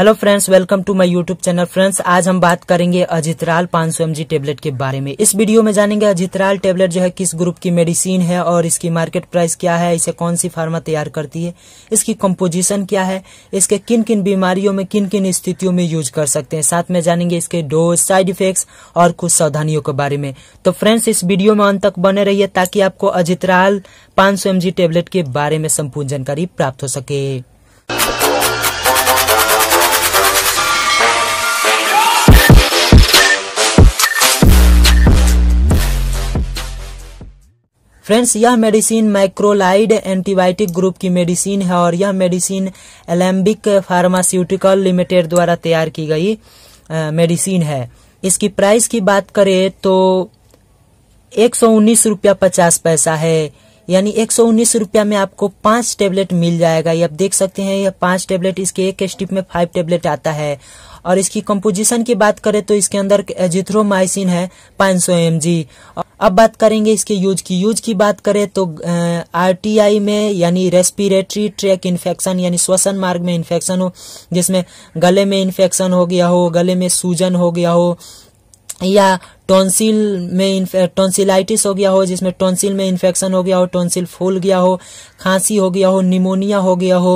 hello friends welcome to my YouTube channel friends आज हम बात करेंगे अजितराल 500 सौ टेबलेट के बारे में इस वीडियो में जानेंगे अजितराल टेबलेट जो है किस ग्रुप की मेडिसिन है और इसकी मार्केट प्राइस क्या है इसे कौन सी फार्मा तैयार करती है इसकी कंपोजिशन क्या है इसके किन किन बीमारियों में किन किन स्थितियों में यूज कर सकते हैं साथ में जानेंगे इसके डोज साइड इफेक्ट्स और कुछ सावधानियों के बारे में तो फ्रेंड्स इस वीडियो में अंत तक बने रही ताकि आपको अजितराल पांच सौ टेबलेट के बारे में संपूर्ण जानकारी प्राप्त हो सके फ्रेंड्स यह मेडिसिन माइक्रोलाइड एंटीबायोटिक ग्रुप की मेडिसिन है और यह मेडिसिन एलेम्बिक फार्मास्यूटिकल लिमिटेड द्वारा तैयार की गई मेडिसिन है इसकी प्राइस की बात करें तो एक सौ उन्नीस रुपया पचास पैसा है यानी एक सौ उन्नीस रुपया में आपको पांच टेबलेट मिल जाएगा ये आप देख सकते हैं यह पांच टेबलेट इसके एक स्टिप में फाइव टेबलेट आता है और इसकी कंपोजिशन की बात करें तो इसके अंदर एजिथ्रोमाइसिन है पांच सौ एम जी अब बात करेंगे इसके यूज की यूज की बात करें तो आरटीआई में यानी रेस्पिरेटरी ट्रैक इन्फेक्शन यानी श्वसन मार्ग में इन्फेक्शन हो जिसमें गले में इन्फेक्शन हो गया हो गले में सूजन हो गया हो या टॉन्सिल में टॉन्सिलाइटिस हो गया हो जिसमें टॉन्सिल में इन्फेक्शन हो गया हो टॉन्सिल फूल गया हो खांसी हो गया हो निमोनिया हो गया हो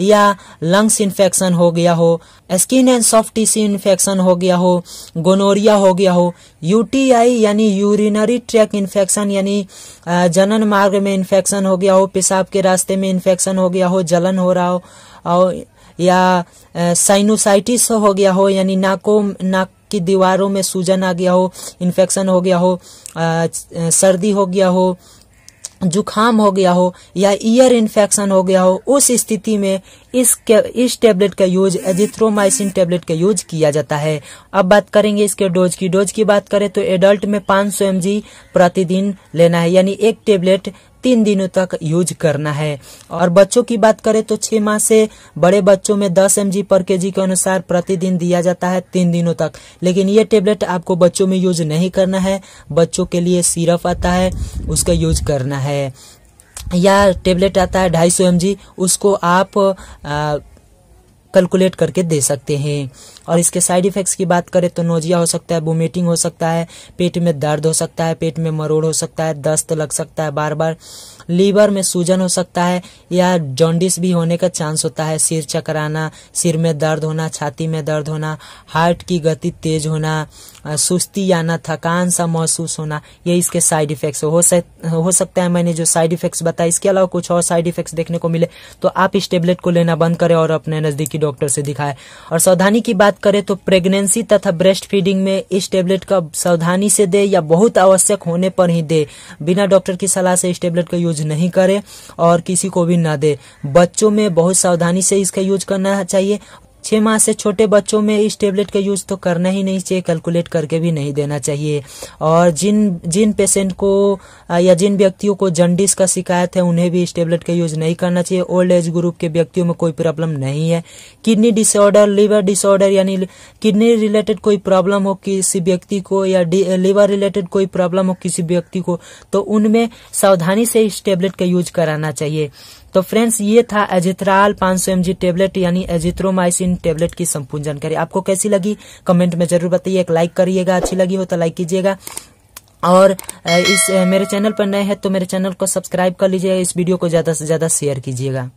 या लंग्स इन्फेक्शन हो गया हो skin and soft tissue infection हो गया हो गोनोरिया हो गया हो यूटीआई यानी यूरिनरी ट्रैक इन्फेक्शन यानी जनन मार्ग में इन्फेक्शन हो गया हो पेशाब के रास्ते में इन्फेक्शन हो गया हो जलन हो रहा हो और या साइनोसाइटिस हो गया हो यानी नाको नाक की दीवारों में सूजन आ गया हो इन्फेक्शन हो गया हो सर्दी हो गया हो जुखाम हो गया हो या ईयर इन्फेक्शन हो गया हो उस स्थिति में इस इस टेबलेट का यूज एजिथ्रोमाइसिन टेबलेट का यूज किया जाता है अब बात करेंगे इसके डोज की डोज की बात करें तो एडल्ट में 500 सौ प्रतिदिन लेना है यानी एक टेबलेट तीन दिनों तक यूज करना है और बच्चों की बात करें तो छह माह से बड़े बच्चों में दस एम पर के के अनुसार प्रतिदिन दिया जाता है तीन दिनों तक लेकिन ये टेबलेट आपको बच्चों में यूज नहीं करना है बच्चों के लिए सिरप आता है उसका यूज करना है या टेबलेट आता है ढाई सौ उसको आप आ, कैलकुलेट करके दे सकते हैं और इसके साइड इफेक्ट्स की बात करें तो नोजिया हो सकता है वोमिटिंग हो सकता है पेट में दर्द हो सकता है पेट में मरोड़ हो सकता है दस्त लग सकता है बार बार लीवर में सूजन हो सकता है या जॉन्डिस भी होने का चांस होता है सिर चकराना सिर में दर्द होना छाती में दर्द होना हार्ट की गति तेज होना सुस्ती आना थकान सा महसूस होना ये इसके साइड इफेक्ट्स हो हो सकता है मैंने जो साइड इफेक्ट्स बताया इसके अलावा कुछ और साइड इफेक्ट्स देखने को मिले तो आप इस टेबलेट को लेना बंद करें और अपने नजदीकी डॉक्टर से दिखाएं और सावधानी की बात करें तो प्रेगनेंसी तथा ब्रेस्ट फीडिंग में इस टेबलेट का सावधानी से दे या बहुत आवश्यक होने पर ही दे बिना डॉक्टर की सलाह से इस टेबलेट का यूज यूज नहीं करे और किसी को भी ना दे बच्चों में बहुत सावधानी से इसका यूज करना चाहिए छह माह से छोटे बच्चों में इस टेबलेट का यूज तो करना ही नहीं चाहिए कैलकुलेट करके भी नहीं देना चाहिए और जिन जिन पेशेंट को या जिन व्यक्तियों को जंडिस का शिकायत है उन्हें भी इस टेबलेट का यूज नहीं करना चाहिए ओल्ड एज ग्रुप के व्यक्तियों में कोई प्रॉब्लम नहीं है किडनी डिसऑर्डर लिवर डिसऑर्डर यानी किडनी रिलेटेड कोई प्रॉब्लम हो किसी व्यक्ति को या लिवर रिलेटेड कोई प्रॉब्लम हो किसी व्यक्ति को तो उनमें सावधानी से इस टेबलेट का यूज कराना चाहिए तो फ्रेंड्स ये था एजिथ्राल 500 सौ टेबलेट यानी एजिथ्रोमाइसिन टेबलेट की संपूर्ण जानकारी आपको कैसी लगी कमेंट में जरूर बताइए एक लाइक करिएगा अच्छी लगी हो तो लाइक कीजिएगा और इस मेरे चैनल पर नए हैं तो मेरे चैनल को सब्सक्राइब कर लीजिएगा इस वीडियो को ज़्यादा से ज़्यादा शेयर कीजिएगा